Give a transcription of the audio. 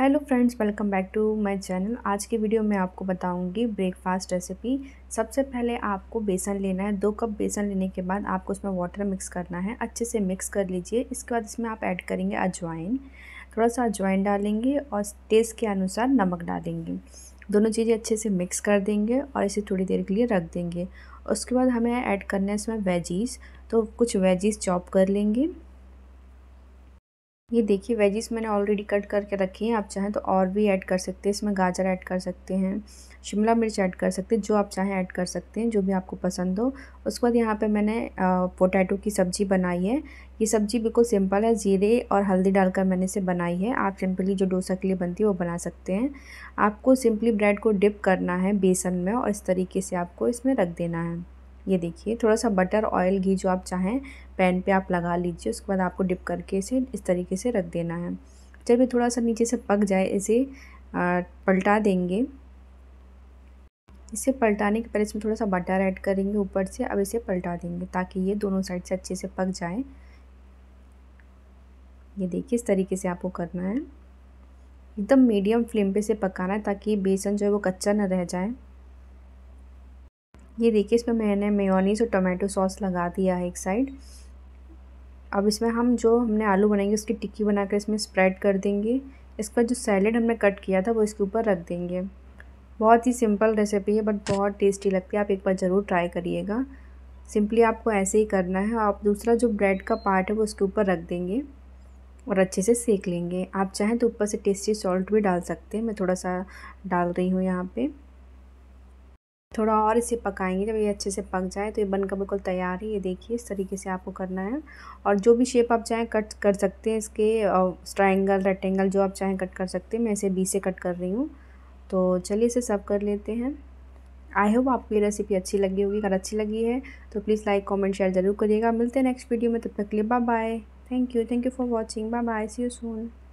hello friends welcome back to my channel आज की video में आपको बताऊंगी ब्रेकफास्ट रेसिपी सबसे पहले आपको बेसन लेना है दो कप बेसन लेने के बाद आपको उसमें वाटर मिक्स करना है अच्छे से मिक्स कर लीजिए इसके बाद इसमें आप ऐड करेंगे अजवाइन थोड़ा सा अजवाइन डालेंगे और टेस्ट के अनुसार नमक डालेंगे दोनों चीज़ें अच्छे से मिक्स कर देंगे और इसे थोड़ी देर के लिए रख देंगे उसके बाद हमें ऐड करना है इसमें वेजीज़ तो कुछ वेजीज़ चॉप कर लेंगे ये देखिए वेजीज मैंने ऑलरेडी कट करके रखी हैं आप चाहें तो और भी ऐड कर सकते हैं इसमें गाजर ऐड कर सकते हैं शिमला मिर्च ऐड कर सकते हैं जो आप चाहें ऐड कर सकते हैं जो भी आपको पसंद हो उसके बाद यहाँ पे मैंने पोटैटो की सब्ज़ी बनाई है ये सब्ज़ी बिल्कुल सिंपल है ज़ीरे और हल्दी डालकर मैंने इसे बनाई है आप सिंपली जो डोसा के लिए बनती है वो बना सकते हैं आपको सिंपली ब्रेड को डिप करना है बेसन में और इस तरीके से आपको इसमें रख देना है ये देखिए थोड़ा सा बटर ऑयल घी जो आप चाहें पैन पे आप लगा लीजिए उसके बाद आपको डिप करके इसे इस तरीके से रख देना है जब ये थोड़ा सा नीचे से पक जाए इसे पलटा देंगे इसे पलटाने के पहले इसमें थोड़ा सा बटर ऐड करेंगे ऊपर से अब इसे पलटा देंगे ताकि ये दोनों साइड से अच्छे से पक जाए ये देखिए इस तरीके से आपको करना है एकदम मीडियम फ्लेम पे से पकाना है ताकि बेसन जो है वो कच्चा ना रह जाए ये देखिए इसमें मैंने मेयोनीस और टोमेटो सॉस लगा दिया है एक साइड अब इसमें हम जो हमने आलू बनाएंगे उसकी टिक्की बनाकर इसमें स्प्रेड कर देंगे इसका जो सैलेड हमने कट किया था वो इसके ऊपर रख देंगे बहुत ही सिंपल रेसिपी है बट बहुत टेस्टी लगती है आप एक बार ज़रूर ट्राई करिएगा सिंपली आपको ऐसे ही करना है आप दूसरा जो ब्रेड का पार्ट है वो उसके ऊपर रख देंगे और अच्छे से सेक लेंगे आप चाहें तो ऊपर से टेस्टी सॉल्ट भी डाल सकते हैं मैं थोड़ा सा डाल रही हूँ यहाँ पे थोड़ा और इसे पकाएंगे जब ये अच्छे से पक जाए तो ये बनकर बिल्कुल तैयार है ये देखिए इस तरीके से आपको करना है और जो भी शेप आप चाहें कट कर सकते हैं इसके ट्राइंगल रेक्टेंगल जो आप चाहें कट कर सकते हैं मैं इसे बी से कट कर रही हूँ तो चलिए इसे सर्व कर लेते हैं आई होप आपको ये रेसिपी अच्छी लगी होगी अगर अच्छी लगी है तो प्लीज़ लाइक कॉमेंट शेयर ज़रूर करिएगा मिलते हैं नेक्स्ट वीडियो में तब तक के लिए bye bye thank you thank you for watching bye bye see you soon